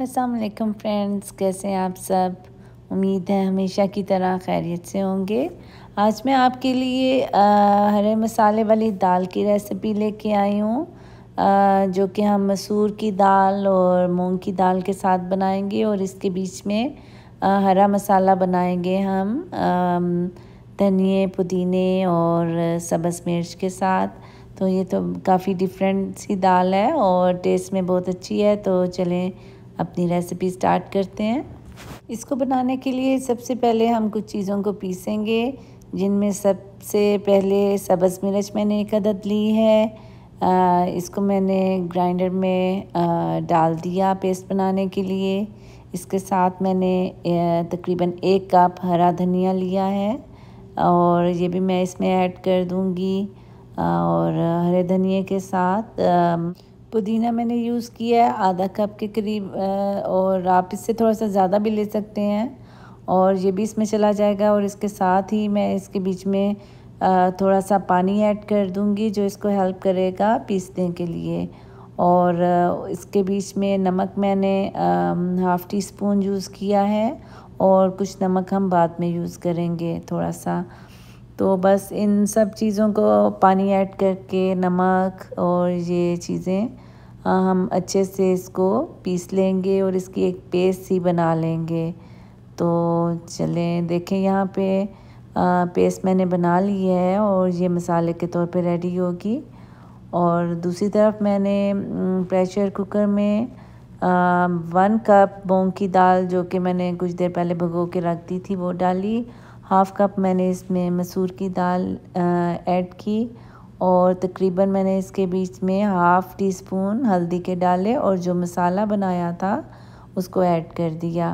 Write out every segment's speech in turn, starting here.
Aslam friends कैसे हैं आप सब उम्मीद है हमेशा की तरह खैरियत से होंगे आज मैं आपके लिए आ, हरे मसाले वाली दाल की रेसिपी लेके आई हूँ जो कि हम मसूर की दाल और मूंग की दाल के साथ बनाएंगे और इसके बीच में आ, हरा मसाला बनाएंगे हम धनिए पुदीने और सब्ज़ मिर्च के साथ तो ये तो काफ़ी डिफरेंट सी दाल है और टेस्ट में बहुत अच्छी है तो चलें अपनी रेसिपी स्टार्ट करते हैं इसको बनाने के लिए सबसे पहले हम कुछ चीज़ों को पीसेंगे जिनमें सबसे पहले सब्ज़ मिर्च मैंने एक अदद ली है आ, इसको मैंने ग्राइंडर में आ, डाल दिया पेस्ट बनाने के लिए इसके साथ मैंने तकरीबन एक कप हरा धनिया लिया है और ये भी मैं इसमें ऐड कर दूंगी और हरे धनिए के साथ आ, पुदीना मैंने यूज़ किया है आधा कप के करीब और आप इससे थोड़ा सा ज़्यादा भी ले सकते हैं और ये भी इसमें चला जाएगा और इसके साथ ही मैं इसके बीच में थोड़ा सा पानी ऐड कर दूंगी जो इसको हेल्प करेगा पीसने के लिए और इसके बीच में नमक मैंने हाफ़ टी स्पून यूज़ किया है और कुछ नमक हम बाद में यूज़ करेंगे थोड़ा सा तो बस इन सब चीज़ों को पानी ऐड करके नमक और ये चीज़ें हम अच्छे से इसको पीस लेंगे और इसकी एक पेस्ट सी बना लेंगे तो चलें देखें यहाँ पे पेस्ट मैंने बना ली है और ये मसाले के तौर पे रेडी होगी और दूसरी तरफ मैंने प्रेशर कुकर में आ, वन कप मूँग की दाल जो कि मैंने कुछ देर पहले भगो के रख दी थी वो डाली हाफ़ कप मैंने इसमें मसूर की दाल ऐड की और तकरीबन मैंने इसके बीच में हाफ़ टी स्पून हल्दी के डाले और जो मसाला बनाया था उसको ऐड कर दिया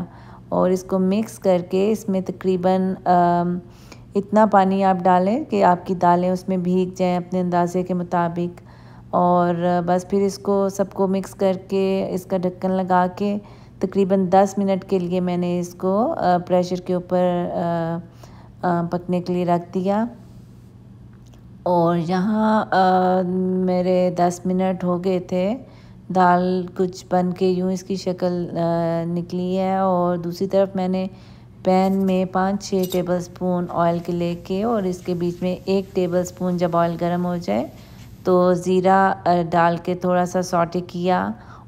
और इसको मिक्स करके इसमें तकरीबन इतना पानी आप डालें कि आपकी दालें उसमें भीग जाएं अपने अंदाजे के मुताबिक और बस फिर इसको सबको मिक्स करके इसका ढक्कन लगा के तकरीबन 10 मिनट के लिए मैंने इसको प्रेशर के ऊपर पकने के लिए रख दिया और यहाँ मेरे दस मिनट हो गए थे दाल कुछ बन के यूँ इसकी शक्ल निकली है और दूसरी तरफ मैंने पैन में पाँच छः टेबल स्पून ऑयल के के और इसके बीच में एक टेबल स्पून जब ऑयल गर्म हो जाए तो ज़ीरा डाल के थोड़ा सा सॉटे किया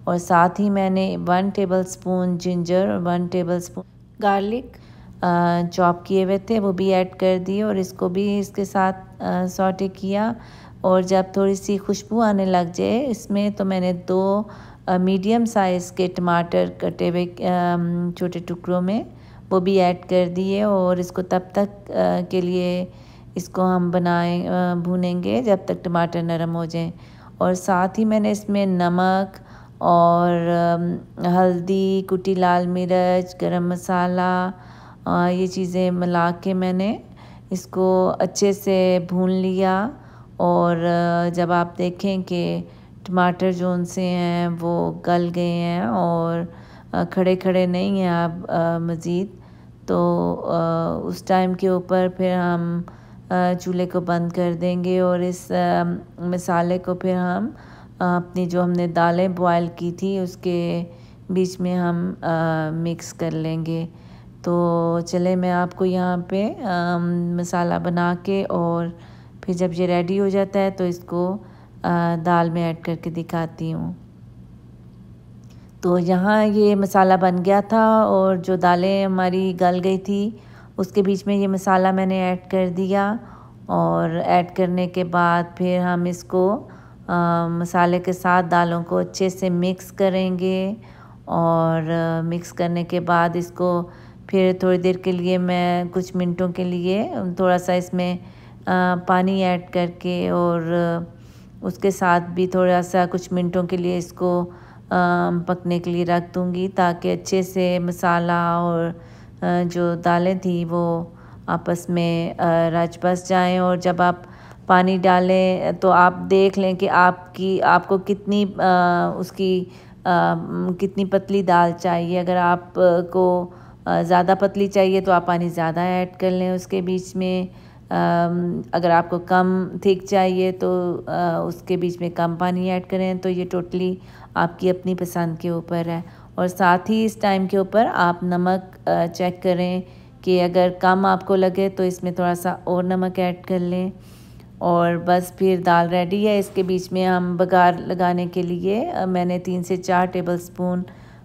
और साथ ही मैंने वन टेबल स्पून जिंजर और one tablespoon garlic chop किए हुए थे वो भी ऐड कर दिए और इसको भी इसके साथ सॉटे किया और जब थोड़ी सी खुशबू आने लग जाए इसमें तो मैंने दो मीडियम साइज़ के टमाटर कटे हुए छोटे टुकड़ों में वो भी ऐड कर दिए और इसको तब तक के लिए इसको हम बनाए भूनेंगे जब तक टमाटर नरम हो जाए और साथ ही मैंने इसमें नमक और हल्दी कुटी लाल मिर्च गरम मसाला ये चीज़ें मिला के मैंने इसको अच्छे से भून लिया और जब आप देखें कि टमाटर जो उनसे हैं वो गल गए हैं और खड़े खड़े नहीं हैं आप मज़ीद तो उस टाइम के ऊपर फिर हम चूल्हे को बंद कर देंगे और इस मसाले को फिर हम अपनी जो हमने दालें बॉयल की थी उसके बीच में हम मिक्स कर लेंगे तो चले मैं आपको यहाँ पे आ, मसाला बना के और फिर जब ये रेडी हो जाता है तो इसको आ, दाल में ऐड करके दिखाती हूँ तो यहाँ ये मसाला बन गया था और जो दालें हमारी गल गई थी उसके बीच में ये मसाला मैंने ऐड कर दिया और ऐड करने के बाद फिर हम इसको आ, मसाले के साथ दालों को अच्छे से मिक्स करेंगे और मिक्स करने के बाद इसको फिर थोड़ी देर के लिए मैं कुछ मिनटों के लिए थोड़ा सा इसमें पानी ऐड करके और उसके साथ भी थोड़ा सा कुछ मिनटों के लिए इसको पकने के लिए रख दूँगी ताकि अच्छे से मसाला और जो दालें थी वो आपस में रच बस जाएँ और जब आप पानी डालें तो आप देख लें कि आपकी आपको कितनी उसकी कितनी पतली दाल चाहिए अगर आप को ज़्यादा पतली चाहिए तो आप पानी ज़्यादा ऐड कर लें उसके बीच में अगर आपको कम थिक चाहिए तो उसके बीच में कम पानी ऐड करें तो ये टोटली आपकी अपनी पसंद के ऊपर है और साथ ही इस टाइम के ऊपर आप नमक चेक करें कि अगर कम आपको लगे तो इसमें थोड़ा सा और नमक ऐड कर लें और बस फिर दाल रेडी है इसके बीच में हम बघार लगाने के लिए मैंने तीन से चार टेबल स्पून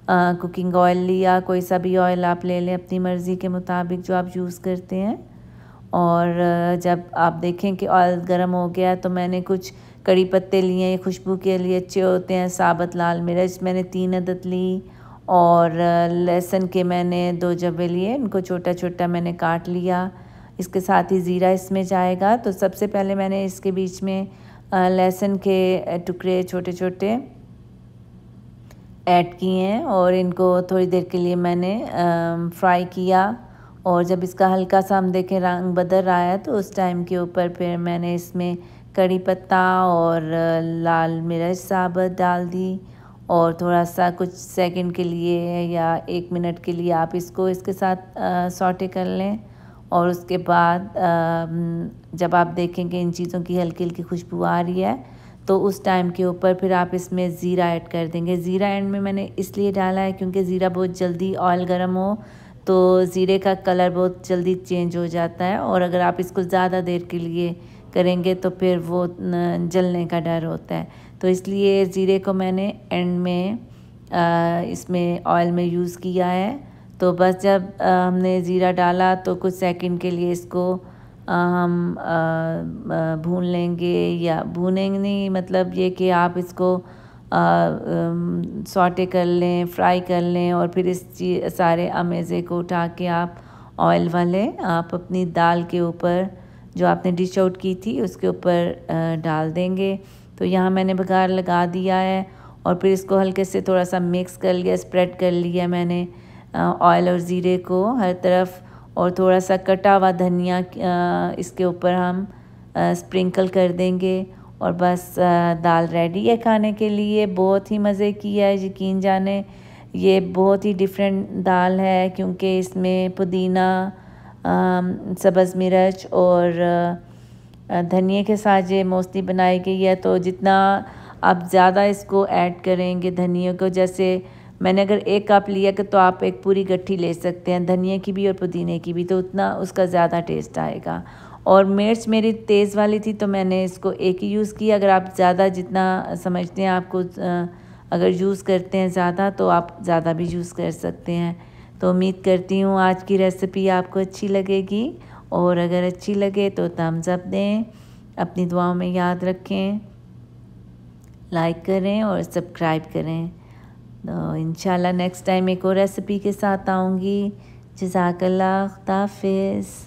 कुकिंग ऑयल लिया कोई सा भी ऑयल आप ले लें अपनी मर्ज़ी के मुताबिक जो आप यूज़ करते हैं और जब आप देखें कि ऑयल गर्म हो गया तो मैंने कुछ कड़ी पत्ते लिए ये खुशबू के लिए अच्छे होते हैं साबत लाल मिर्च मैंने तीन अदद ली और लहसुन के मैंने दो जबे लिए इनको छोटा छोटा मैंने काट लिया इसके साथ ही ज़ीरा इसमें जाएगा तो सबसे पहले मैंने इसके बीच में लहसुन के टुकड़े छोटे छोटे ऐड किए हैं और इनको थोड़ी देर के लिए मैंने फ्राई किया और जब इसका हल्का सा हम देखें रंग बदल रहा है तो उस टाइम के ऊपर फिर मैंने इसमें कड़ी पत्ता और लाल मिर्च साबत डाल दी और थोड़ा सा कुछ सेकंड के लिए या एक मिनट के लिए आप इसको इसके साथ सॉटे कर लें और उसके बाद आ, जब आप देखें कि इन चीज़ों की हल्की हल्की खुशबू आ रही है तो उस टाइम के ऊपर फिर आप इसमें ज़ीरा ऐड कर देंगे ज़ीरा एंड में मैंने इसलिए डाला है क्योंकि ज़ीरा बहुत जल्दी ऑयल गर्म हो तो ज़ीरे का कलर बहुत जल्दी चेंज हो जाता है और अगर आप इसको ज़्यादा देर के लिए करेंगे तो फिर वो जलने का डर होता है तो इसलिए ज़ीरे को मैंने एंड में इसमें ऑयल में यूज़ किया है तो बस जब हमने ज़ीरा डाला तो कुछ सेकंड के लिए इसको हम भून लेंगे या भूनेंगे नहीं मतलब ये कि आप इसको सॉटे कर लें फ्राई कर लें और फिर इस सारे अमेज़े को उठा के आप ऑयल वाले आप अपनी दाल के ऊपर जो आपने डिश आउट की थी उसके ऊपर डाल देंगे तो यहाँ मैंने बघार लगा दिया है और फिर इसको हल्के से थोड़ा सा मिक्स कर लिया स्प्रेड कर लिया मैंने ऑयल और ज़ीरे को हर तरफ और थोड़ा सा कटा हुआ धनिया इसके ऊपर हम स्प्रिंकल कर देंगे और बस दाल रेडी है खाने के लिए बहुत ही मज़े की है यकीन जाने ये बहुत ही डिफरेंट दाल है क्योंकि इसमें पुदीना सब्ज़ मिर्च और धनिए के साथ ये मोस्टली बनाई गई है तो जितना आप ज़्यादा इसको ऐड करेंगे धनिए को जैसे मैंने अगर एक कप लिया कि तो आप एक पूरी गट्ठी ले सकते हैं धनिया की भी और पुदीने की भी तो उतना उसका ज़्यादा टेस्ट आएगा और मिर्च मेरी तेज़ वाली थी तो मैंने इसको एक ही यूज़ किया अगर आप ज़्यादा जितना समझते हैं आपको अगर यूज़ करते हैं ज़्यादा तो आप ज़्यादा भी यूज़ कर सकते हैं तो उम्मीद करती हूँ आज की रेसिपी आपको अच्छी लगेगी और अगर अच्छी लगे तो थम्स अप दें अपनी दुआओं में याद रखें लाइक करें और सब्सक्राइब करें तो इन नेक्स्ट टाइम एक और रेसिपी के साथ आऊँगी जजाकल्ला हाफिज़